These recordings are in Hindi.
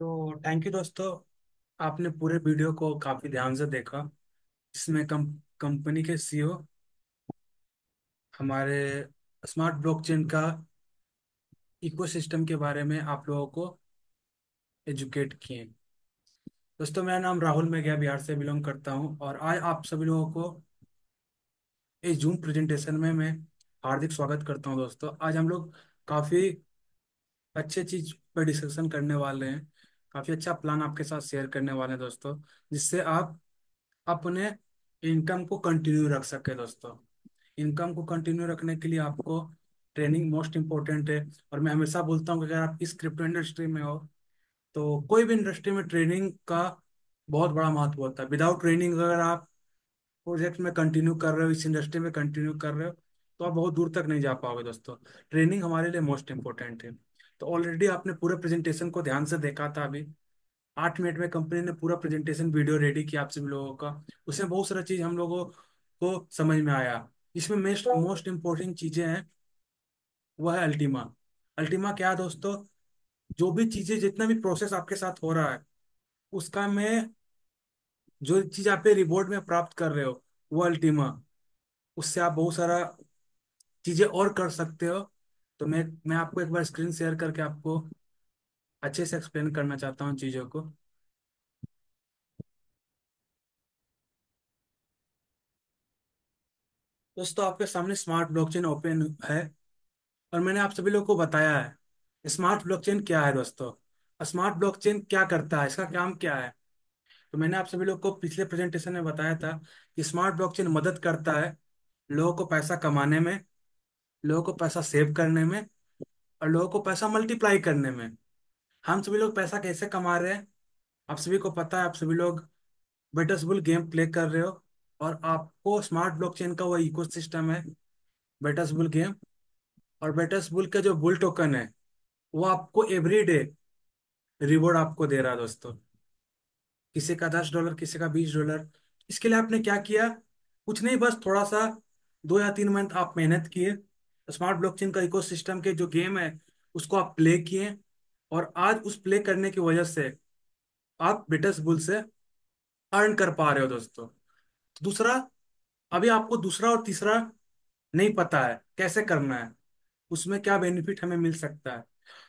तो थैंक यू दोस्तों आपने पूरे वीडियो को काफी ध्यान से देखा इसमें कम कंपनी के सीईओ e हमारे स्मार्ट ब्लॉकचेन का इकोसिस्टम के बारे में आप लोगों को एजुकेट किए दोस्तों मेरा नाम राहुल मैं गया बिहार से बिलोंग करता हूं और आज आप सभी लोगों को इस जूम प्रेजेंटेशन में मैं हार्दिक स्वागत करता हूं दोस्तों आज हम लोग काफी अच्छे चीज पर डिस्कशन करने वाले हैं काफी अच्छा प्लान आपके साथ शेयर करने वाले हैं दोस्तों जिससे आप अपने इनकम को कंटिन्यू रख सके दोस्तों इनकम को कंटिन्यू रखने के लिए आपको ट्रेनिंग मोस्ट इम्पोर्टेंट है और मैं हमेशा बोलता हूँ कि अगर आप इस क्रिप्टो इंडस्ट्री में हो तो कोई भी इंडस्ट्री में ट्रेनिंग का बहुत बड़ा महत्व होता है विदाउट ट्रेनिंग अगर आप प्रोजेक्ट में कंटिन्यू कर रहे हो इस इंडस्ट्री में कंटिन्यू कर रहे हो तो आप बहुत दूर तक नहीं जा पाओगे दोस्तों ट्रेनिंग हमारे लिए मोस्ट इम्पोर्टेंट है तो ऑलरेडी आपने पूरा प्रेजेंटेशन को ध्यान से देखा था अभी आठ मिनट में कंपनी ने पूरा प्रेजेंटेशन वीडियो रेडी किया आप सभी लोगों का उसमें बहुत सारा चीज हम लोगों को समझ में आया इसमें मोस्ट इम्पोर्टेंट चीजें हैं वह है अल्टीमा अल्टीमा क्या है दोस्तों जो भी चीजें जितना भी प्रोसेस आपके साथ हो रहा है उसका मैं जो चीज आप रिपोर्ट में प्राप्त कर रहे हो वो अल्टीमा उससे आप बहुत सारा चीजें और कर सकते हो तो मैं मैं आपको एक बार स्क्रीन शेयर करके आपको अच्छे से एक्सप्लेन करना चाहता हूँ चीज़ों को दोस्तों आपके सामने स्मार्ट ब्लॉकचेन ओपन है और मैंने आप सभी लोगों को बताया है स्मार्ट ब्लॉकचेन क्या है दोस्तों स्मार्ट ब्लॉकचेन क्या करता है इसका काम क्या है तो मैंने आप सभी लोग को पिछले प्रेजेंटेशन में बताया था कि स्मार्ट ब्लॉकचेन मदद करता है लोगों को पैसा कमाने में लोगों को पैसा सेव करने में और लोगों को पैसा मल्टीप्लाई करने में हम सभी लोग पैसा कैसे कमा रहे हैं आप सभी को पता है आप सभी लोग बेटसबुल गेम प्ले कर रहे हो और आपको स्मार्ट ब्लॉकचेन का वो इकोसिस्टम है बेटसबुल गेम और बेटसबुल का जो बुल टोकन है वो आपको एवरी डे रिवॉर्ड आपको दे रहा है दोस्तों किसी का दस डॉलर किसी का बीस डॉलर इसके लिए आपने क्या किया कुछ नहीं बस थोड़ा सा दो या तीन मंथ आप मेहनत किए स्मार्ट ब्लॉकचेन का इकोसिस्टम के जो गेम है उसको आप प्ले किए और आज उस प्ले करने की वजह से आप बिटस बुल से अर्न कर पा रहे हो दोस्तों दूसरा अभी आपको दूसरा और तीसरा नहीं पता है कैसे करना है उसमें क्या बेनिफिट हमें मिल सकता है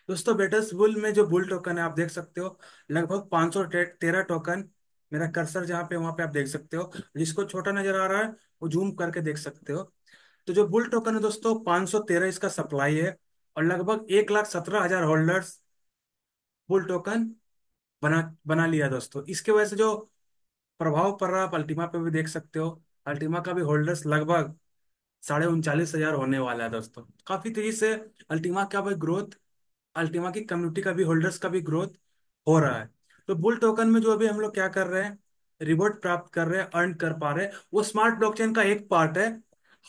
दोस्तों बेटस बुल में जो बुल टोकन है आप देख सकते हो लगभग पांच सौ तेरह टोकन मेरा कर्सर जहां पे वहां पे आप देख सकते हो जिसको छोटा नजर आ रहा है वो जूम करके देख सकते हो तो जो बुल टोकन है दोस्तों 513 इसका सप्लाई है और लगभग एक लाख सत्रह हजार होल्डर्स बुल टोकन बना बना लिया दोस्तों इसके वजह से जो प्रभाव पड़ रहा है आप अल्टीमा पे भी देख सकते हो अल्टीमा का भी होल्डर्स लगभग साढ़े उनचालीस हजार होने वाला है दोस्तों काफी तेजी से अल्टीमा का भी ग्रोथ अल्टीमा की कम्युनिटी का भी होल्डर्स का भी ग्रोथ हो रहा है तो बुल टोकन में जो अभी हम लोग क्या कर रहे हैं रिवॉर्ड प्राप्त कर रहे हैं अर्न कर पा रहे हैं वो स्मार्ट ब्लॉकचेन का एक पार्ट है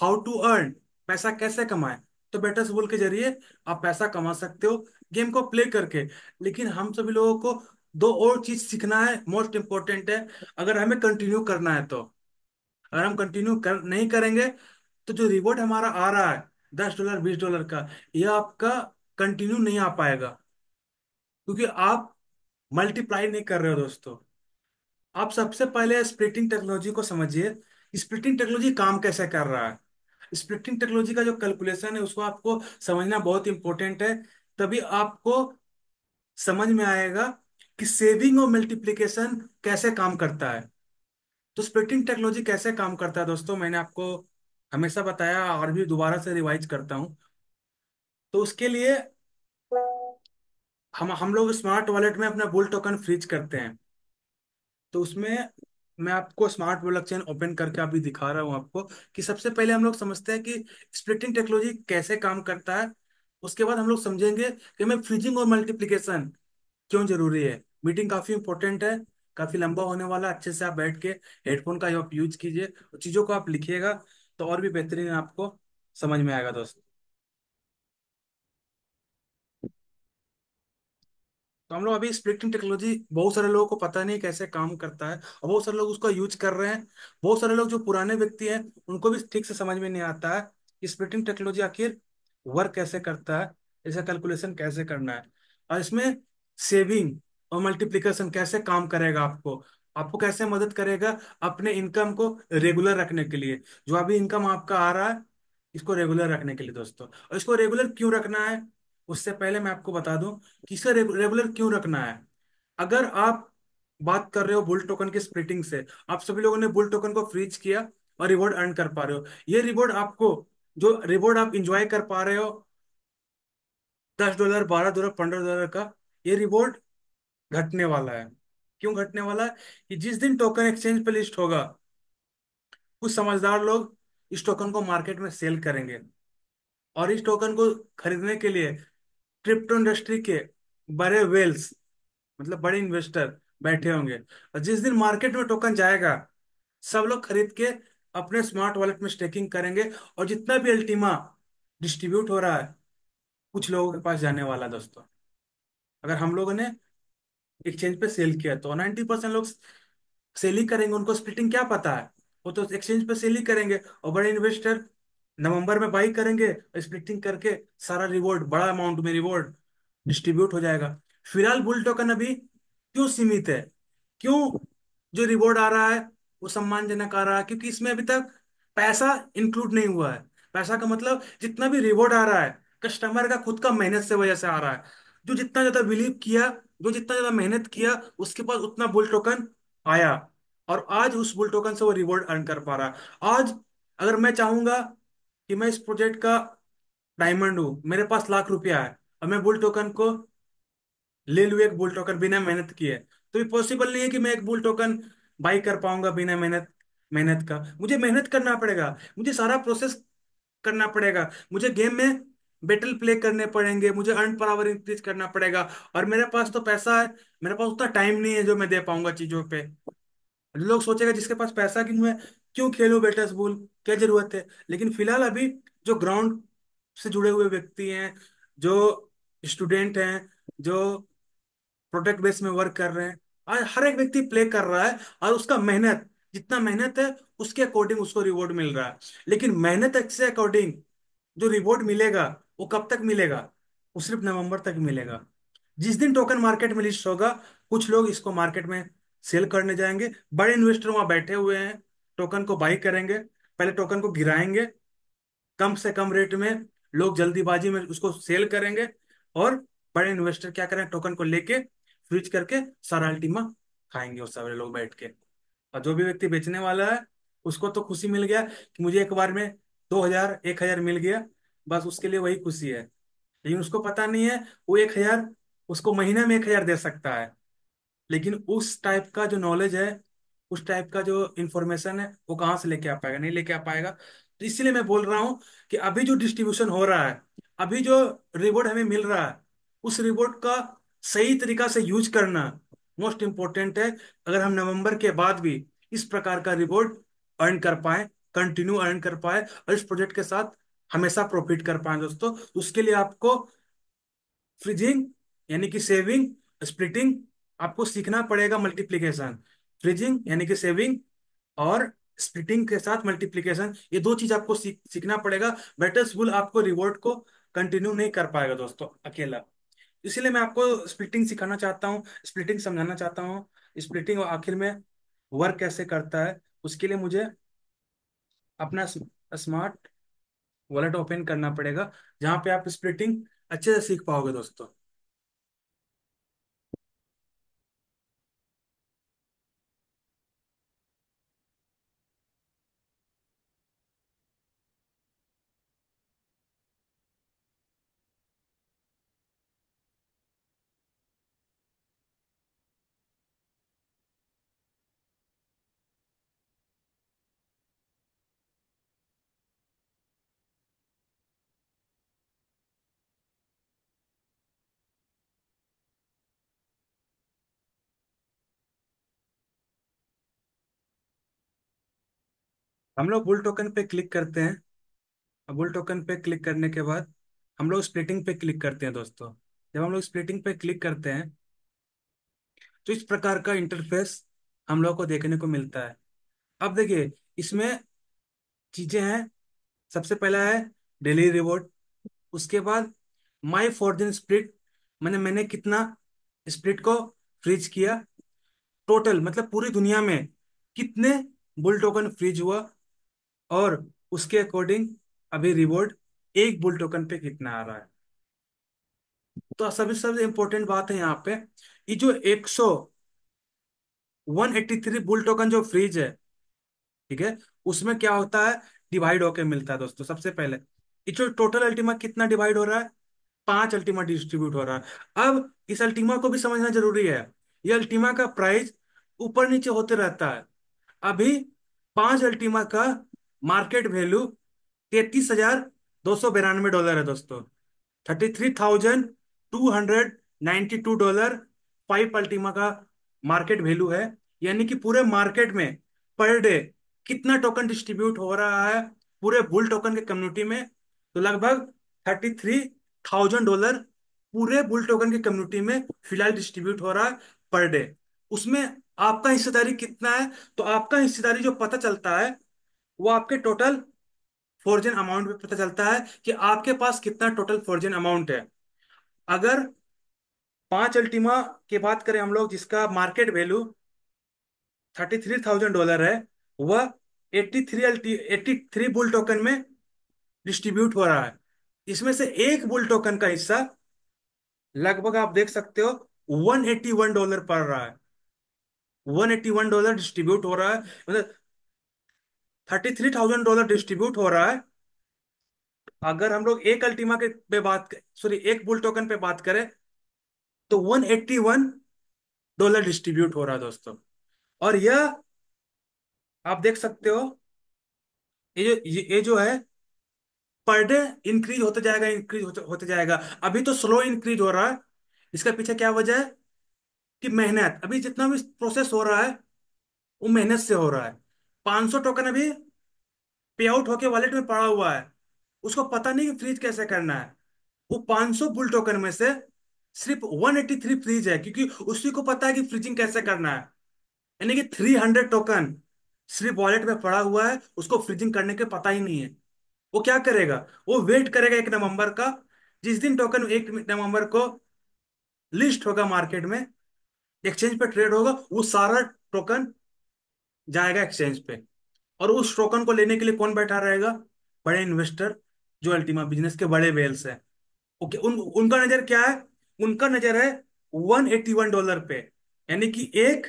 हाउ टू अर्न पैसा कैसे कमाए तो बेटर बोल के जरिए आप पैसा कमा सकते हो गेम को प्ले करके लेकिन हम सभी लोगों को दो और चीज सीखना है मोस्ट इम्पोर्टेंट है अगर हमें कंटिन्यू करना है तो अगर हम कंटिन्यू कर नहीं करेंगे तो जो रिवॉर्ड हमारा आ रहा है दस डॉलर बीस डॉलर का यह आपका कंटिन्यू नहीं आ पाएगा क्योंकि आप मल्टीप्लाई नहीं कर रहे हो दोस्तों आप सबसे पहले स्प्लिटिंग टेक्नोलॉजी को समझिए स्प्लिटिंग टेक्नोलॉजी काम कैसे कर रहा है स्प्रिक्टिंग टेक्नोलॉजी का जो कैलकुलेशन है उसको आपको समझना बहुत इंपॉर्टेंट है तभी आपको समझ में आएगा कि सेविंग और मल्टीप्लीकेशन कैसे काम करता है तो स्प्रिक्टिंग टेक्नोलॉजी कैसे काम करता है दोस्तों मैंने आपको हमेशा बताया और भी दोबारा से रिवाइज करता हूं तो उसके लिए हम हम लोग स्मार्ट वॉलेट में अपना बुल टोकन फ्रीज करते हैं तो उसमें मैं आपको स्मार्ट ब्लॉक चेन ओपन करके अभी दिखा रहा हूँ आपको कि सबसे पहले हम लोग समझते हैं कि स्प्लिटिंग टेक्नोलॉजी कैसे काम करता है उसके बाद हम लोग समझेंगे कि हमें फ्रिजिंग और मल्टीप्लीकेशन क्यों जरूरी है मीटिंग काफी इंपॉर्टेंट है काफी लंबा होने वाला अच्छे से आप बैठ के हेडफोन का आप यूज कीजिए चीजों को आप लिखिएगा तो और भी बेहतरीन आपको समझ में आएगा दोस्तों तो हम लोग अभी स्प्लिटिंग टेक्नोलॉजी बहुत सारे लोगों को पता नहीं कैसे काम करता है और बहुत सारे लोग उसका यूज कर रहे हैं बहुत सारे लोग जो पुराने व्यक्ति हैं उनको भी ठीक से समझ में नहीं आता है कि स्प्लिटिंग टेक्नोलॉजी आखिर वर्क कैसे करता है इसका कैलकुलेशन कैसे करना है और इसमें सेविंग और मल्टीप्लीकेशन कैसे काम करेगा आपको आपको कैसे मदद करेगा अपने इनकम को रेगुलर रखने के लिए जो अभी इनकम आपका आ रहा है इसको रेगुलर रखने के लिए दोस्तों और इसको रेगुलर क्यों रखना है उससे पहले मैं आपको बता दूं कि इसे रेगुलर क्यों रखना है अगर आप बात कर रहे हो बुल टोकन के स्प्रिटिंग से आप सभी लोगों ने बुल टोकन को फ्रीज किया और रिवॉर्ड अर्न कर पा रहे हो ये रिवॉर्ड आपको जो रिवॉर्ड आप इंजॉय कर पा रहे हो दस डॉलर बारह डॉलर पंद्रह डॉलर का ये रिवॉर्ड घटने वाला है क्यों घटने वाला है कि जिस दिन टोकन एक्सचेंज पे लिस्ट होगा कुछ समझदार लोग इस टोकन को मार्केट में सेल करेंगे और इस टोकन को खरीदने के लिए क्रिप्टो इंडस्ट्री के बड़े वेल्स मतलब बड़े इन्वेस्टर बैठे होंगे और जिस दिन मार्केट में टोकन जाएगा सब लोग खरीद के अपने स्मार्ट वॉलेट में स्टेकिंग करेंगे और जितना भी अल्टीमा डिस्ट्रीब्यूट हो रहा है कुछ लोगों के पास जाने वाला दोस्तों अगर हम लोगों ने एक्सचेंज पे सेल किया तो नाइनटी परसेंट लोग सेल ही करेंगे उनको स्प्लिटिंग क्या पता है वो तो एक्सचेंज पे सेल ही करेंगे और बड़े इन्वेस्टर नवंबर में बाई करेंगे स्प्लिटिंग करके सारा रिवॉर्ड बड़ा अमाउंट में रिवॉर्ड डिस्ट्रीब्यूट हो जाएगा फिलहाल बुल टोकन अभी क्यों सीमित है क्यों जो रिवॉर्ड आ रहा है वो सम्मानजनक आ रहा है क्योंकि इसमें अभी तक पैसा इंक्लूड नहीं हुआ है पैसा का मतलब जितना भी रिवॉर्ड आ रहा है कस्टमर का खुद का मेहनत से वजह से आ रहा है जो जितना ज्यादा बिलीव किया जो जितना ज्यादा मेहनत किया उसके पास उतना बुल टोकन आया और आज उस बुल टोकन से वो रिवॉर्ड अर्न कर पा रहा है आज अगर मैं चाहूंगा कि मैं इस प्रोजेक्ट का डायमंड हूं मेरे पास लाख रुपया है और मैं बुल टोकन को ले लू एक बुल टोकन बिना मेहनत किए तो ये पॉसिबल नहीं है कि मैं एक बुल टोकन बाई कर पाऊंगा बिना मेहनत मेहनत का मुझे मेहनत करना पड़ेगा मुझे सारा प्रोसेस करना पड़ेगा मुझे गेम में बेटल प्ले करने पड़ेंगे मुझे अर्न पर आवर इंक्रीज करना पड़ेगा और मेरे पास तो पैसा है मेरे पास उतना टाइम नहीं है जो मैं दे पाऊंगा चीजों पे लोग सोचेगा जिसके पास पैसा क्यों है क्यों खेलो बेटा बोल क्या जरूरत है लेकिन फिलहाल अभी जो ग्राउंड से जुड़े हुए व्यक्ति हैं जो स्टूडेंट हैं जो प्रोडक्ट बेस में वर्क कर रहे हैं आज हर एक व्यक्ति प्ले कर रहा है और उसका मेहनत जितना मेहनत है उसके अकॉर्डिंग उसको रिवॉर्ड मिल रहा है लेकिन मेहनत से अकॉर्डिंग जो रिवॉर्ड मिलेगा वो कब तक मिलेगा वो सिर्फ नवंबर तक मिलेगा जिस दिन टोकन मार्केट में लिस्ट होगा कुछ लोग इसको मार्केट में सेल करने जाएंगे बड़े इन्वेस्टर वहां बैठे हुए हैं टोकन को बाई करेंगे पहले टोकन को गिराएंगे कम से कम रेट में लोग जल्दीबाजी में उसको सेल करेंगे और बड़े इन्वेस्टर क्या करें टोकन को लेके फ्रिज करके सारा अल्टीमा खाएंगे और सारे लोग बैठ के और जो भी व्यक्ति बेचने वाला है उसको तो खुशी मिल गया कि मुझे एक बार में दो हजार एक हजार मिल गया बस उसके लिए वही खुशी है लेकिन उसको पता नहीं है वो एक हजार उसको महीने में एक हजार दे सकता है लेकिन उस टाइप का जो नॉलेज है उस टाइप का जो इंफॉर्मेशन है वो कहाँ से लेके आ पाएगा नहीं लेके आ पाएगा तो इसीलिए मैं बोल रहा हूँ कि अभी जो डिस्ट्रीब्यूशन हो रहा है अभी जो रिवॉर्ड हमें मिल रहा है उस रिवॉर्ड का सही तरीका से यूज करना मोस्ट इम्पोर्टेंट है अगर हम नवंबर के बाद भी इस प्रकार का रिवॉर्ड अर्न कर पाए कंटिन्यू अर्न कर पाए और इस प्रोजेक्ट के साथ हमेशा प्रॉफिट कर पाए दोस्तों तो उसके लिए आपको फ्रिजिंग यानी कि सेविंग स्प्लिटिंग आपको सीखना पड़ेगा मल्टीप्लीकेशन फ्रिजिंग यानी कि सेविंग और स्प्लिटिंग के साथ मल्टीप्लीकेशन ये दो चीज आपको सीखना पड़ेगा बेटर स्कूल आपको रिवॉर्ड को कंटिन्यू नहीं कर पाएगा दोस्तों अकेला इसीलिए मैं आपको स्प्लिटिंग सिखाना चाहता हूँ स्प्लिटिंग समझाना चाहता हूँ स्प्लिटिंग आखिर में वर्क कैसे करता है उसके लिए मुझे अपना स्मार्ट वॉलेट ओपन करना पड़ेगा जहां पे आप स्प्लिटिंग अच्छे से सीख पाओगे दोस्तों हम लोग बुल टोकन पे क्लिक करते हैं बुल टोकन पे क्लिक करने के बाद हम लोग स्प्लिटिंग पे क्लिक करते हैं दोस्तों जब हम लोग स्प्लिटिंग पे क्लिक करते हैं तो इस प्रकार का इंटरफेस हम लोग को देखने को मिलता है अब देखिए इसमें चीजें हैं सबसे पहला है डेली रिवॉर्ड उसके बाद माई फॉर दिन स्प्लिट मैंने मैंने कितना स्प्लिट को फ्रीज किया टोटल मतलब पूरी दुनिया में कितने बुल टोकन फ्रीज हुआ और उसके अकॉर्डिंग अभी रिवॉर्ड एक बुल टोकन पे कितना आ रहा है तो सभी सबसे इंपॉर्टेंट बात है यहाँ पे ये जो एक सौ one eighty three bull token जो फ्रीज है ठीक है उसमें क्या होता है डिवाइड होके मिलता है दोस्तों सबसे पहले ये जो टोटल अल्टीमा कितना डिवाइड हो रहा है पांच अल्टीमा डिस्ट्रीब्यूट हो रहा है अब इस अल्टीमा को भी समझना जरूरी है ये अल्टीमा का प्राइस ऊपर नीचे होते रहता है अभी पांच अल्टीमा का मार्केट वैल्यू तैतीस हजार दो सौ बिरानवे डॉलर है दोस्तों thirty three thousand two hundred ninety two dollar पाइप अल्टीमा का मार्केट वैल्यू है यानी कि पूरे मार्केट में पर डे कितना टोकन डिस्ट्रीब्यूट हो रहा है पूरे बुल टोकन के कम्युनिटी में तो लगभग थर्टी थ्री थाउजेंड डॉलर पूरे बुल टोकन की कम्युनिटी में फिलहाल डिस्ट्रीब्यूट हो रहा है पर डे उसमें आपका हिस्सेदारी कितना है तो आपका हिस्सेदारी जो पता चलता है वो आपके टोटल फोरजन अमाउंट में पता चलता है कि आपके पास कितना टोटल फोरजन अमाउंट है अगर पांच अल्टीमा की बात करें हम लोग जिसका market value thirty three thousand dollar है वह एट्टी थ्री अल्टी एट्टी थ्री बुल टोकन में डिस्ट्रीब्यूट हो रहा है इसमें से एक बुल टोकन का हिस्सा लगभग आप देख सकते हो वन एट्टी वन डॉलर पड़ रहा है 181 डॉलर डिस्ट्रीब्यूट हो रहा है मतलब thirty three thousand dollar distribute हो रहा है अगर हम लोग एक अल्टीमा के पे बात सॉरी एक बुल टोकन पे बात करें तो one eighty one dollar distribute हो रहा है दोस्तों और यह आप देख सकते हो ये जो ये जो है पर डे इंक्रीज होता जाएगा इंक्रीज होते, होते जाएगा अभी तो स्लो इंक्रीज हो रहा है इसका पीछे क्या वजह है कि मेहनत अभी जितना भी प्रोसेस हो रहा है वो मेहनत से हो रहा है 500 टोकन अभी पे आउट होके वॉलेट में पड़ा हुआ है उसको पता नहीं कि फ्रीज कैसे करना है वो 500 बुल टोकन में से सिर्फ 183 फ्रीज है क्योंकि उसी को पता है कि फ्रीजिंग कैसे करना है यानी कि 300 टोकन सिर्फ वॉलेट में पड़ा हुआ है उसको फ्रीजिंग करने के पता ही नहीं है वो क्या करेगा वो वेट करेगा एक नवंबर का जिस दिन टोकन एक नवंबर को लिस्ट होगा मार्केट में एक्सचेंज पर ट्रेड होगा वो सारा टोकन जाएगा एक्सचेंज पे और उस टोकन को लेने के लिए कौन बैठा रहेगा बड़े इन्वेस्टर जो अल्टीमा बिजनेस के बड़े वेल्स हैं ओके उन उनका नजर क्या है उनका नजर है 181 डॉलर पे यानी कि एक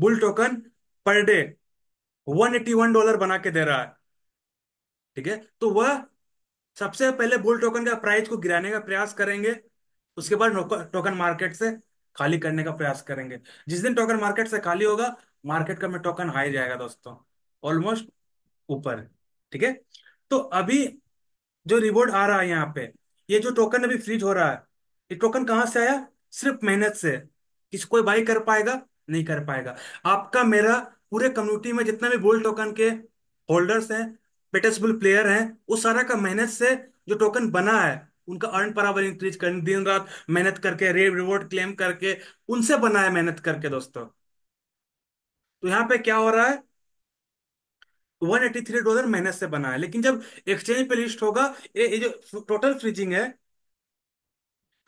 bull token per day 181 dollar बना के दे रहा है ठीक है तो वह सबसे पहले बुल टोकन का प्राइस को गिराने का प्रयास करेंगे उसके बाद टोकन मार्केट से खाली करने का प्रयास करेंगे जिस दिन टोकन मार्केट से खाली होगा मार्केट का मैं टोकन हाई जाएगा दोस्तों ऑलमोस्ट ऊपर ठीक है तो अभी जो रिवॉर्ड आ रहा है यहाँ पे ये जो टोकन अभी फ्रीज हो रहा है ये टोकन कहाँ से आया सिर्फ मेहनत से किसी कोई बाई कर पाएगा नहीं कर पाएगा आपका मेरा पूरे कम्युनिटी में जितना भी बोल्ड टोकन के होल्डर्स हैं पेटेसबुल प्लेयर हैं उस सारा का मेहनत से जो टोकन बना है उनका अर्न पर इंक्रीज कर दिन रात मेहनत करके रे रिवॉर्ड क्लेम करके उनसे बना है मेहनत करके दोस्तों तो यहाँ पे क्या हो रहा है 183 डॉलर माइनस से बना है लेकिन जब एक्सचेंज पे लिस्ट होगा ये, जो टोटल फ्रीजिंग है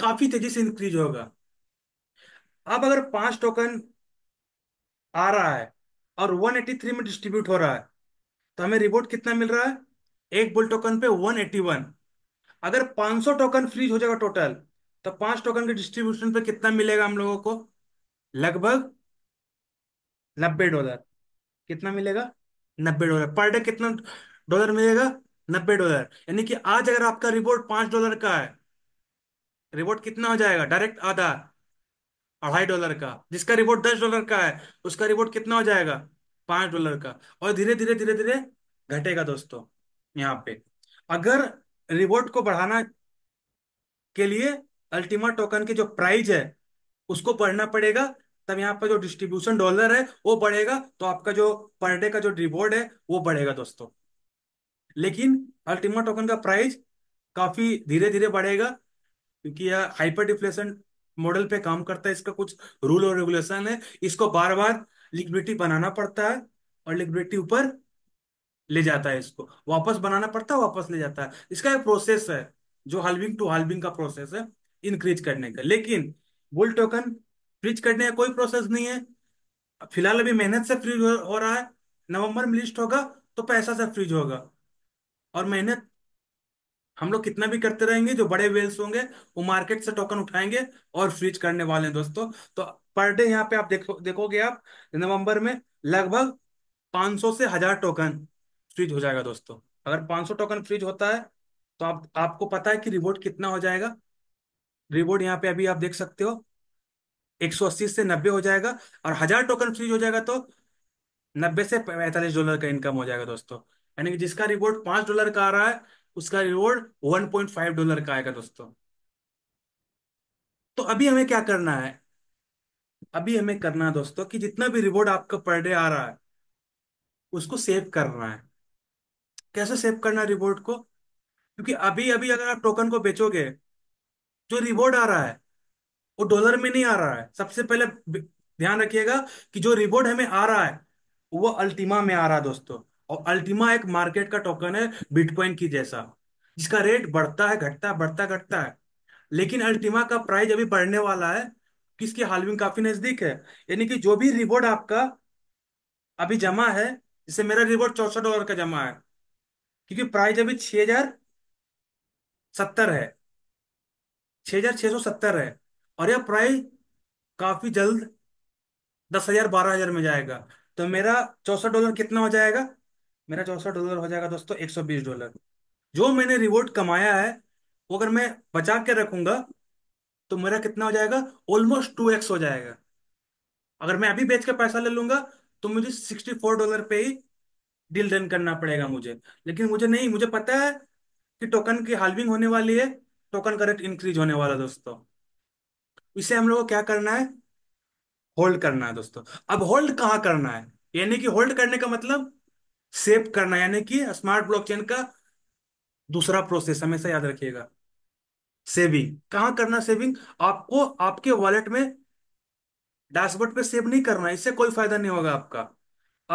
काफी तेजी से इंक्रीज होगा अब अगर पांच टोकन आ रहा है और 183 में डिस्ट्रीब्यूट हो रहा है तो हमें रिबोट कितना मिल रहा है एक बुल टोकन पे 181 अगर 500 टोकन फ्रीज हो जाएगा टोटल तो पांच टोकन के डिस्ट्रीब्यूशन पे कितना मिलेगा हम लोगों को लगभग नब्बे डॉलर कितना मिलेगा नब्बे डॉलर पर डे कितना डॉलर मिलेगा नब्बे डॉलर यानी कि आज अगर आपका रिवॉर्ड पांच डॉलर का है रिवॉर्ड कितना हो जाएगा डायरेक्ट आधा अढ़ाई डॉलर का जिसका रिवॉर्ड दस डॉलर का है उसका रिवॉर्ड कितना हो जाएगा पांच डॉलर का और धीरे धीरे धीरे धीरे घटेगा दोस्तों यहाँ पे अगर रिवॉर्ड को बढ़ाना के लिए अल्टीमा टोकन की जो प्राइस है उसको बढ़ना पड़ेगा तब यहाँ पर जो डिस्ट्रीब्यूशन डॉलर है वो बढ़ेगा तो आपका जो पर डे का जो रिवॉर्ड है वो बढ़ेगा दोस्तों लेकिन अल्टीमा टोकन का प्राइस काफी धीरे धीरे बढ़ेगा क्योंकि यह हाइपर डिफ्लेशन मॉडल पे काम करता है इसका कुछ रूल और रेगुलेशन है इसको बार बार लिक्विडिटी बनाना पड़ता है और लिक्विडिटी ऊपर ले जाता है इसको वापस बनाना पड़ता है वापस ले जाता है इसका एक प्रोसेस है जो हाल्विंग टू हाल्विंग का प्रोसेस है इंक्रीज करने का लेकिन बुल टोकन फ्रीज करने का कोई प्रोसेस नहीं है फिलहाल अभी मेहनत से फ्रीज हो रहा है नवंबर में लिस्ट होगा तो पैसा से फ्रीज होगा और मेहनत हम लोग कितना भी करते रहेंगे जो बड़े वेल्स होंगे वो मार्केट से टोकन उठाएंगे और फ्रीज करने वाले हैं दोस्तों तो पर डे यहाँ पे आप देखो देखोगे आप नवंबर में लगभग 500 से हजार टोकन फ्रीज हो जाएगा दोस्तों अगर 500 टोकन फ्रीज होता है तो आप आपको पता है कि रिवॉर्ड कितना हो जाएगा रिवॉर्ड यहाँ पे अभी आप देख सकते हो 180 से 90 हो जाएगा और हजार टोकन फ्रीज हो जाएगा तो 90 से 45 डॉलर का इनकम हो जाएगा दोस्तों यानी कि जिसका रिवॉर्ड पांच डॉलर का आ रहा है उसका रिवॉर्ड 1.5 डॉलर का आएगा दोस्तों तो अभी हमें क्या करना है अभी हमें करना है दोस्तों कि जितना भी रिवॉर्ड आपका पर डे आ रहा है उसको सेव करना है कैसे सेव करना है रिवॉर्ड को क्योंकि अभी अभी अगर आप टोकन को बेचोगे जो रिवॉर्ड आ रहा है वो डॉलर में नहीं आ रहा है सबसे पहले ध्यान रखिएगा कि जो रिवॉर्ड हमें आ रहा है वो अल्टीमा में आ रहा है दोस्तों और अल्टीमा एक मार्केट का टोकन है बिटकॉइन की जैसा जिसका रेट बढ़ता है घटता है बढ़ता घटता है लेकिन अल्टीमा का प्राइस अभी बढ़ने वाला है किसकी हालविंग काफी नजदीक है यानी कि जो भी रिवॉर्ड आपका अभी जमा है जैसे मेरा रिवॉर्ड चौसठ डॉलर का जमा है क्योंकि प्राइस अभी छह हजार सत्तर है छह हजार छह सौ सत्तर है और यह प्राइस काफी जल्द दस हजार बारह हजार में जाएगा तो मेरा चौसठ डॉलर कितना हो जाएगा मेरा चौसठ डॉलर हो जाएगा दोस्तों एक सौ बीस डॉलर जो मैंने रिवॉर्ड कमाया है वो अगर मैं बचा के रखूंगा तो मेरा कितना हो जाएगा ऑलमोस्ट टू एक्स हो जाएगा अगर मैं अभी बेच के पैसा ले लूंगा तो मुझे सिक्सटी फोर डॉलर पे ही डील डन करना पड़ेगा मुझे लेकिन मुझे नहीं मुझे पता है कि टोकन की हाल्विंग होने वाली है टोकन का रेट इंक्रीज होने वाला दोस्तों इसे हम लोग को क्या करना है होल्ड करना है दोस्तों अब होल्ड कहां करना है यानी कि होल्ड करने का मतलब सेव करना यानी कि स्मार्ट ब्लॉकचेन का दूसरा प्रोसेस हमेशा याद रखिएगा सेविंग कहां करना सेविंग आपको आपके वॉलेट में डैशबोर्ड पे सेव नहीं करना इससे कोई फायदा नहीं होगा आपका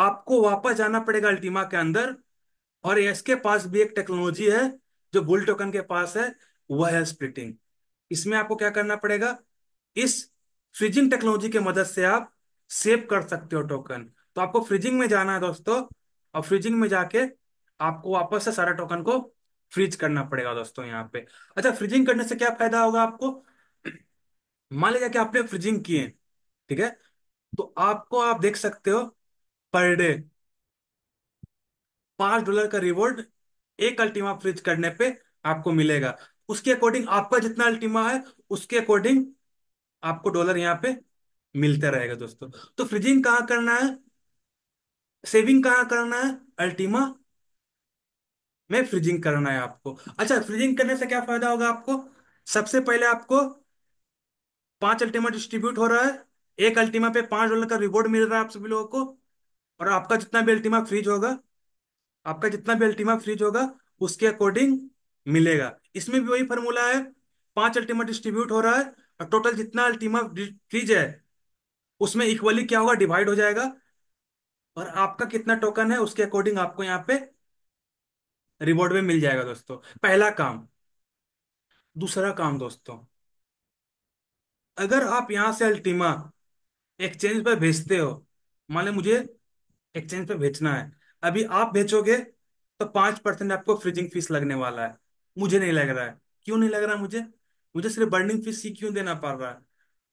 आपको वापस जाना पड़ेगा अल्टीमा के अंदर और इसके पास भी एक टेक्नोलॉजी है जो बुल टोकन के पास है वह है स्प्लिटिंग इसमें आपको क्या करना पड़ेगा इस फ्रिजिंग टेक्नोलॉजी की मदद से आप सेव कर सकते हो टोकन तो आपको फ्रिजिंग में जाना है दोस्तों और फ्रिजिंग में जाके आपको वापस से सारा टोकन को फ्रीज करना पड़ेगा दोस्तों यहाँ पे अच्छा फ्रिजिंग करने से क्या फायदा होगा आपको मान लीजिए कि आपने फ्रिजिंग किए ठीक है तो आपको आप देख सकते हो पर डे पांच डॉलर का रिवॉर्ड एक अल्टीमा फ्रिज करने पे आपको मिलेगा उसके अकॉर्डिंग आपका जितना अल्टीमा है उसके अकॉर्डिंग आपको डॉलर यहाँ पे मिलता रहेगा दोस्तों तो फ्रिजिंग कहाँ करना है सेविंग कहाँ करना है अल्टीमा में फ्रिजिंग करना है आपको अच्छा फ्रिजिंग करने से क्या फायदा होगा आपको सबसे पहले आपको पांच अल्टीमा डिस्ट्रीब्यूट हो रहा है एक अल्टीमा पे पांच डॉलर का रिवॉर्ड मिल रहा है आप सभी लोगों को और आपका जितना भी अल्टीमा फ्रीज होगा आपका जितना भी अल्टीमा फ्रीज होगा उसके अकॉर्डिंग मिलेगा इसमें भी वही फॉर्मूला है पांच अल्टीमा डिस्ट्रीब्यूट हो रहा है टोटल जितना अल्टीमा फ्रिज है उसमें इक्वली क्या होगा डिवाइड हो जाएगा और आपका कितना टोकन है उसके अकॉर्डिंग आपको यहाँ पे रिवॉर्ड में मिल जाएगा दोस्तों पहला काम दूसरा काम दोस्तों अगर आप यहां से अल्टीमा एक्सचेंज पर भेजते हो मान लो मुझे एक्सचेंज पर भेजना है अभी आप भेजोगे तो पांच परसेंट आपको फ्रिजिंग फीस लगने वाला है मुझे नहीं लग रहा है क्यों नहीं लग रहा मुझे मुझे सिर्फ बर्निंग फीस ही क्यों देना पड़ रहा है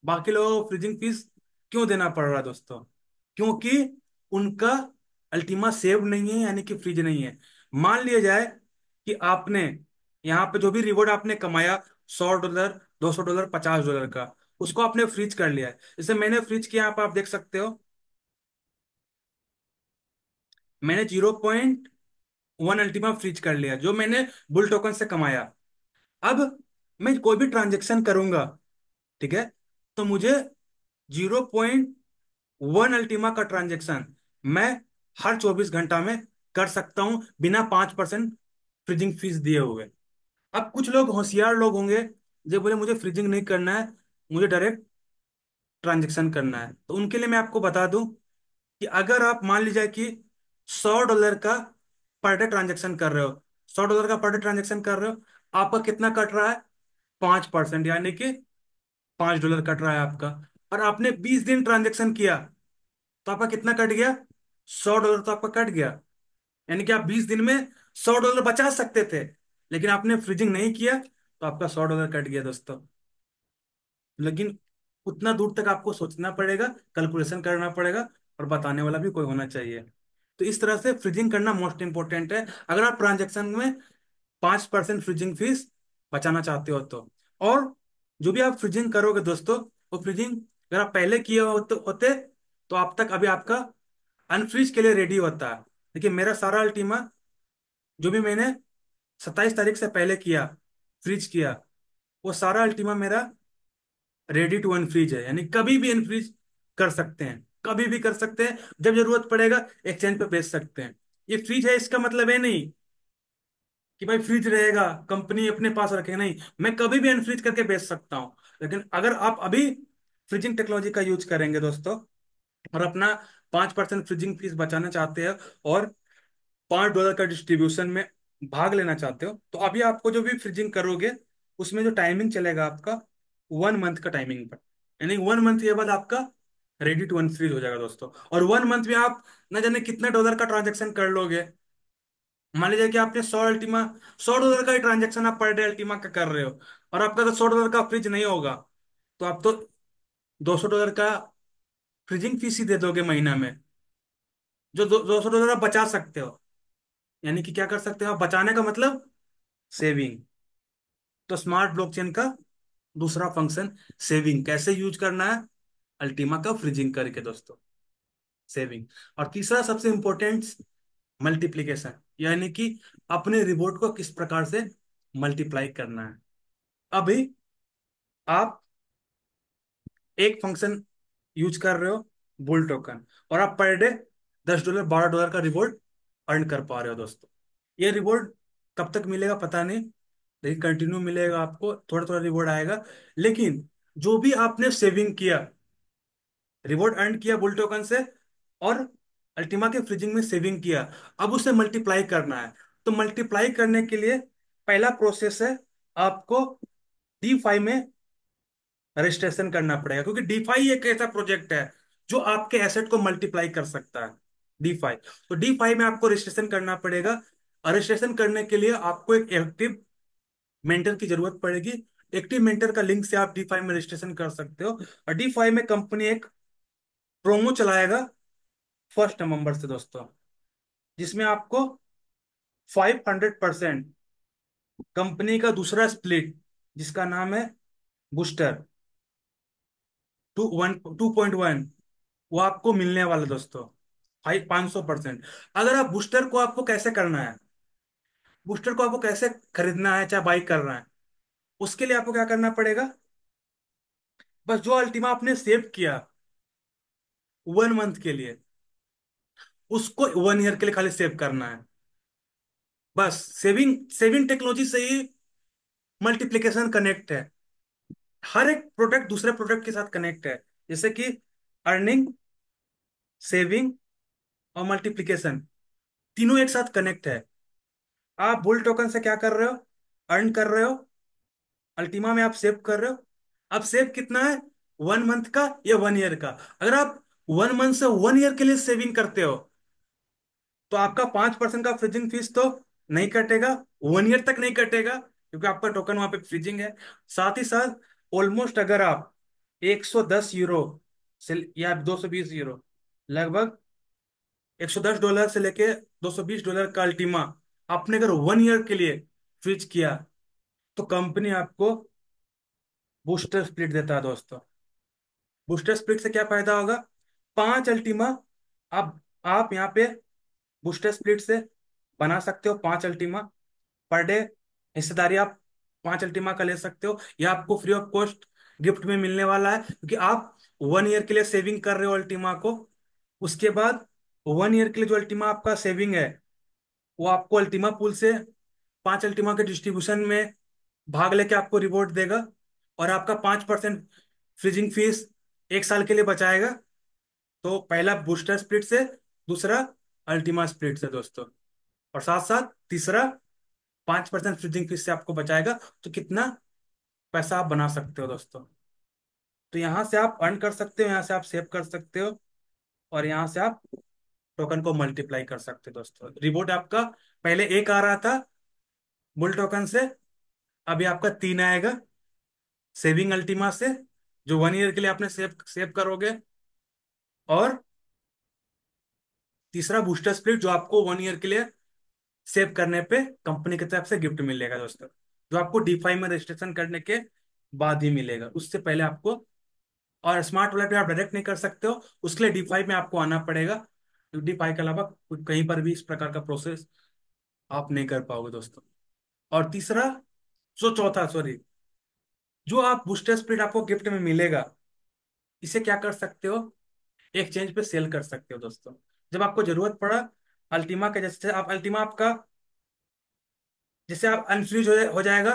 बाकी लोगों को फ्रीजिंग फीस क्यों देना पड़ रहा है दोस्तों क्योंकि उनका अल्टीमा सेव नहीं है यानी कि फ्रिज नहीं है मान लिया जाए कि आपने यहाँ पे जो भी रिवॉर्ड आपने कमाया सौ डॉलर दो सौ डॉलर पचास डॉलर का उसको आपने फ्रिज कर लिया है जैसे मैंने फ्रिज किया आप, पर आप देख सकते हो मैंने zero point one Ultima freeze कर लिया जो मैंने बुल टोकन से कमाया अब मैं कोई भी ट्रांजेक्शन करूंगा ठीक है तो मुझे जीरो पॉइंट वन अल्टीमा का ट्रांजेक्शन मैं हर चौबीस घंटा में कर सकता हूं बिना पांच परसेंट फ्रिजिंग फीस दिए हुए अब कुछ लोग होशियार लोग होंगे जो बोले मुझे फ्रिजिंग नहीं करना है मुझे डायरेक्ट ट्रांजेक्शन करना है तो उनके लिए मैं आपको बता दूं कि अगर आप मान लीजिए कि सौ डॉलर का पर डे ट्रांजेक्शन कर रहे हो सौ डॉलर का पर डे ट्रांजेक्शन कर रहे हो आपका कितना कट रहा है पांच परसेंट यानी कि पांच डॉलर कट रहा है आपका और आपने बीस दिन ट्रांजेक्शन किया तो आपका कितना कट गया सौ डॉलर तो आपका कट गया यानी कि आप बीस दिन में सौ डॉलर बचा सकते थे लेकिन आपने फ्रिजिंग नहीं किया तो आपका सौ डॉलर कट गया दोस्तों लेकिन उतना दूर तक आपको सोचना पड़ेगा कैलकुलेशन करना पड़ेगा और बताने वाला भी कोई होना चाहिए तो इस तरह से फ्रिजिंग करना मोस्ट इंपॉर्टेंट है अगर आप ट्रांजेक्शन में पांच परसेंट फ्रिजिंग फीस बचाना चाहते हो तो और जो भी आप फ्रिजिंग करोगे दोस्तों वो फ्रिजिंग अगर आप पहले किए होते तो होते तो आप तक अभी आपका अनफ्रिज के लिए रेडी होता है देखिए मेरा सारा अल्टीमा जो भी मैंने सत्ताईस तारीख से पहले किया फ्रिज किया वो सारा अल्टीमा मेरा रेडी टू अनफ्रिज है यानी कभी भी अनफ्रिज कर सकते हैं कभी भी कर सकते हैं जब जरूरत पड़ेगा एक्सचेंज पे बेच सकते हैं ये फ्रिज है इसका मतलब है नहीं कि भाई फ्रिज रहेगा कंपनी अपने पास रखे नहीं मैं कभी भी अनफ्रिज करके बेच सकता हूँ लेकिन अगर आप अभी फ्रिजिंग टेक्नोलॉजी का यूज करेंगे दोस्तों और अपना पांच परसेंट फ्रिजिंग फीस बचाना चाहते हैं और पांच डॉलर का डिस्ट्रीब्यूशन में भाग लेना चाहते हो तो अभी आपको जो भी फ्रिजिंग करोगे उसमें जो टाइमिंग चलेगा आपका वन मंथ का टाइमिंग पर यानी वन मंथ के बाद आपका रेडी टू वन हो जाएगा दोस्तों और वन मंथ में आप ना जाने कितने डॉलर का ट्रांजेक्शन कर लोगे मान लीजिए कि आपने सौ अल्टीमा सौ डॉलर का ही ट्रांजेक्शन आप पर डे अल्टीमा का कर रहे हो और आपका तो सौ डॉलर का फ्रिज नहीं होगा तो आप तो दो सौ डॉलर का फ्रिजिंग फीस ही दे दोगे महीना में जो दो सौ डॉलर आप बचा सकते हो यानी कि क्या कर सकते हो आप बचाने का मतलब सेविंग तो स्मार्ट ब्लॉकचेन का दूसरा फंक्शन सेविंग कैसे यूज करना है अल्टीमा का फ्रिजिंग करके दोस्तों सेविंग और तीसरा सबसे इंपॉर्टेंट मल्टीप्लीकेशन यानी कि अपने रिपोर्ट को किस प्रकार से मल्टीप्लाई करना है अभी आप एक फंक्शन यूज कर रहे हो बुल टोकन और आप पर डे दस डॉलर बारह डॉलर का रिवॉर्ड अर्न कर पा रहे हो दोस्तों ये रिवॉर्ड कब तक मिलेगा पता नहीं लेकिन कंटिन्यू मिलेगा आपको थोड़ा थोड़ा रिवॉर्ड आएगा लेकिन जो भी आपने सेविंग किया रिवॉर्ड अर्न किया बुल टोकन से और अल्टीमा के फ्रिजिंग में सेविंग किया अब उसे मल्टीप्लाई करना है तो मल्टीप्लाई करने के लिए पहला प्रोसेस है आपको डी फाइव में रजिस्ट्रेशन करना पड़ेगा क्योंकि डी फाइव एक ऐसा प्रोजेक्ट है जो आपके एसेट को मल्टीप्लाई कर सकता है डी फाइव तो डी फाइव में आपको रजिस्ट्रेशन करना पड़ेगा रजिस्ट्रेशन करने के लिए आपको एक एक्टिव मेंटर की जरूरत पड़ेगी एक्टिव मेंटर का लिंक से आप डी फाइव में रजिस्ट्रेशन कर सकते हो और डी फाइव में कंपनी एक प्रोमो चलाएगा फर्स्ट नवंबर से दोस्तों जिसमें आपको 500 परसेंट कंपनी का दूसरा स्प्लिट जिसका नाम है booster two one two point one वो आपको मिलने वाला दोस्तों फाइव पांच सौ परसेंट अगर आप बूस्टर को आपको कैसे करना है बूस्टर को आपको कैसे खरीदना है चाहे बाई करना है उसके लिए आपको क्या करना पड़ेगा बस जो अल्टीमा आपने सेव किया वन मंथ के लिए उसको वन ईयर के लिए खाली सेव करना है बस सेविंग सेविंग टेक्नोलॉजी से ही मल्टीप्लीकेशन कनेक्ट है हर एक प्रोडक्ट दूसरे प्रोडक्ट के साथ कनेक्ट है जैसे कि अर्निंग सेविंग और मल्टीप्लीकेशन तीनों एक साथ कनेक्ट है आप बुल टोकन से क्या कर रहे हो अर्न कर रहे हो अल्टीमा में आप सेव कर रहे हो आप सेव कितना है वन मंथ का या वन ईयर का अगर आप वन मंथ से वन ईयर के लिए सेविंग करते हो तो आपका पांच परसेंट का फ्रिजिंग फीस तो नहीं कटेगा वन ईयर तक नहीं कटेगा क्योंकि आपका टोकन वहां पे फ्रिजिंग है साथ ही साथ ऑलमोस्ट अगर आप 110 यूरो से या 220 यूरो लगभग 110 डॉलर से लेके 220 डॉलर का अल्टीमा आपने अगर वन ईयर के लिए फ्रिज किया तो कंपनी आपको बूस्टर स्प्लिट देता है दोस्तों बूस्टर स्प्लिट से क्या फायदा होगा पांच अल्टीमा आप आप यहाँ पे बूस्टर स्प्लिट से बना सकते हो पांच अल्टीमा पर डे हिस्सेदारी आप पांच अल्टीमा का ले सकते हो यह आपको फ्री ऑफ कॉस्ट गिफ्ट में मिलने वाला है क्योंकि आप वन ईयर के लिए सेविंग कर रहे हो अल्टीमा को उसके बाद वन ईयर के लिए जो अल्टीमा आपका सेविंग है वो आपको अल्टीमा पुल से पांच अल्टीमा के डिस्ट्रीब्यूशन में भाग लेके आपको रिवॉर्ड देगा और आपका पांच परसेंट फ्रीजिंग फीस एक साल के लिए बचाएगा तो पहला बूस्टर स्प्लिट से दूसरा अल्टीमा स्प्लिट से दोस्तों और साथ साथ तीसरा पांच परसेंट फ्रीजिंग फीस से आपको बचाएगा तो कितना पैसा आप बना सकते हो दोस्तों तो यहां से आप अर्न कर सकते हो यहां से आप सेव कर सकते हो और यहां से आप टोकन को मल्टीप्लाई कर सकते हो दोस्तों रिबोट आपका पहले एक आ रहा था बुल टोकन से अभी आपका तीन आएगा सेविंग अल्टीमा से जो वन ईयर के लिए आपने सेव सेव करोगे और तीसरा बूस्टर स्प्लिट जो आपको वन ईयर के लिए सेव करने पे कंपनी की तरफ से गिफ्ट मिलेगा दोस्तों जो आपको डीफाई में रजिस्ट्रेशन करने के बाद ही मिलेगा उससे पहले आपको और स्मार्ट वॉलेट पे आप डायरेक्ट नहीं कर सकते हो उसके लिए डीफाई में आपको आना पड़ेगा डीफाई के अलावा कहीं पर भी इस प्रकार का प्रोसेस आप नहीं कर पाओगे दोस्तों और तीसरा जो चौथा सॉरी जो आप बूस्टर स्प्रिट आपको गिफ्ट में मिलेगा इसे क्या कर सकते हो एक्सचेंज पे सेल कर सकते हो दोस्तों जब आपको जरूरत पड़ा अल्टीमा का जैसे आप अल्टीमा आपका जैसे आप अनफ्यूज हो, जा, हो जाएगा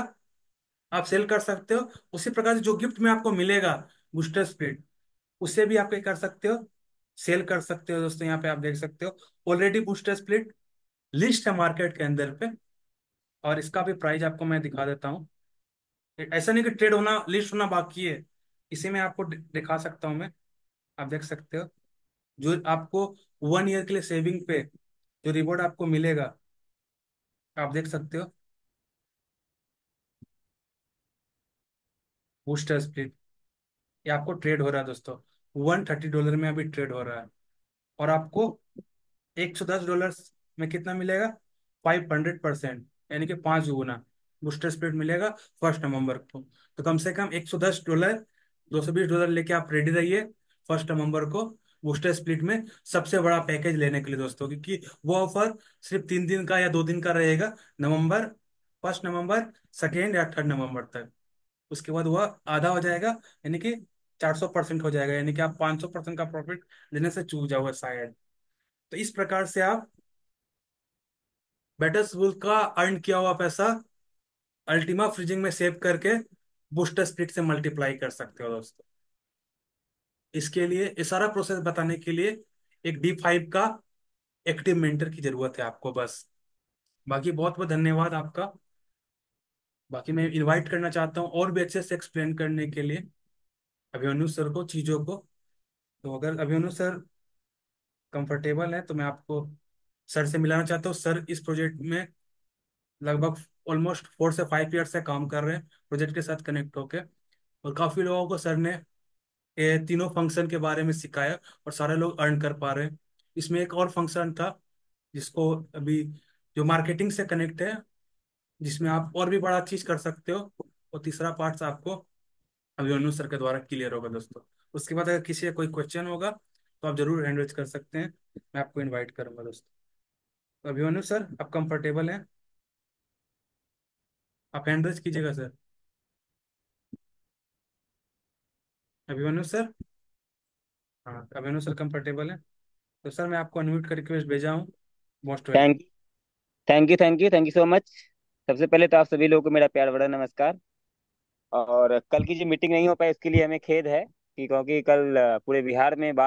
आप सेल कर सकते हो उसी प्रकार से जो गिफ्ट में आपको मिलेगा बूस्टर स्पीड उसे भी आप कर सकते हो सेल कर सकते हो दोस्तों यहाँ पे आप देख सकते हो ऑलरेडी बूस्टर स्प्लिट लिस्ट है मार्केट के अंदर पे और इसका भी प्राइस आपको मैं दिखा देता हूँ ऐसा नहीं कि ट्रेड होना लिस्ट होना बाकी है इसी में आपको दिखा सकता हूँ मैं आप देख सकते हो जो आपको वन ईयर के लिए सेविंग पे जो रिवॉर्ड आपको मिलेगा आप देख सकते हो बूस्टर स्प्लिट ये आपको ट्रेड हो रहा है दोस्तों वन थर्टी डॉलर में अभी ट्रेड हो रहा है और आपको एक सौ दस डॉलर में कितना मिलेगा फाइव हंड्रेड परसेंट यानी कि पांच गुना बूस्टर स्प्लिट मिलेगा फर्स्ट नवंबर को तो कम से कम एक सौ दस डॉलर दो सौ बीस डॉलर लेके आप रेडी रहिए फर्स्ट नवंबर को बूस्टर स्प्लिट में सबसे बड़ा पैकेज लेने के लिए दोस्तों क्योंकि वो ऑफर सिर्फ तीन दिन का या दो दिन का रहेगा नवंबर फर्स्ट नवंबर सेकेंड या थर्ड नवंबर तक उसके बाद वह आधा हो जाएगा यानी कि चार सौ परसेंट हो जाएगा यानी कि आप पांच सौ परसेंट का प्रॉफिट लेने से चूक जाओगे शायद तो इस प्रकार से आप बेटर स्कूल का अर्न किया हुआ पैसा अल्टीमा फ्रिजिंग में सेव करके बूस्टर स्प्लिट से मल्टीप्लाई कर सकते हो दोस्तों इसके लिए ये सारा प्रोसेस बताने के लिए एक डी फाइव का एक्टिव मेंटर की जरूरत है आपको बस बाकी बहुत बहुत धन्यवाद आपका बाकी मैं इनवाइट करना चाहता हूँ और भी अच्छे से एक्सप्लेन करने के लिए अभिमन्यु सर को चीज़ों को तो अगर अभियनु सर कंफर्टेबल है तो मैं आपको सर से मिलाना चाहता हूँ सर इस प्रोजेक्ट में लगभग ऑलमोस्ट फोर से फाइव ईयर से काम कर रहे हैं प्रोजेक्ट के साथ कनेक्ट होके और काफ़ी लोगों को सर ने तीनों फंक्शन के बारे में सिखाया और सारे लोग अर्न कर पा रहे हैं इसमें एक और फंक्शन था जिसको अभी जो मार्केटिंग से कनेक्ट है जिसमें आप और भी बड़ा चीज कर सकते हो और तीसरा पार्ट आपको अनु सर के द्वारा क्लियर होगा दोस्तों उसके बाद अगर किसी का कोई क्वेश्चन होगा तो आप जरूर हैंड रेज कर सकते हैं मैं आपको इनवाइट करूंगा दोस्तों तो अनु सर आप कंफर्टेबल हैं आप हैंड रेज कीजिएगा सर अभिमन्यु सर हाँ अभिमन्यु सर कंफर्टेबल है तो सर मैं आपको अनम्यूट करके रिक्वेस्ट भेजा हूँ most welcome thank thank you thank you thank you so much सबसे पहले तो आप सभी लोगों को मेरा प्यार बड़ा नमस्कार और कल की जो मीटिंग नहीं हो पाई उसके लिए हमें खेद है कि क्योंकि कल पूरे बिहार में बाढ़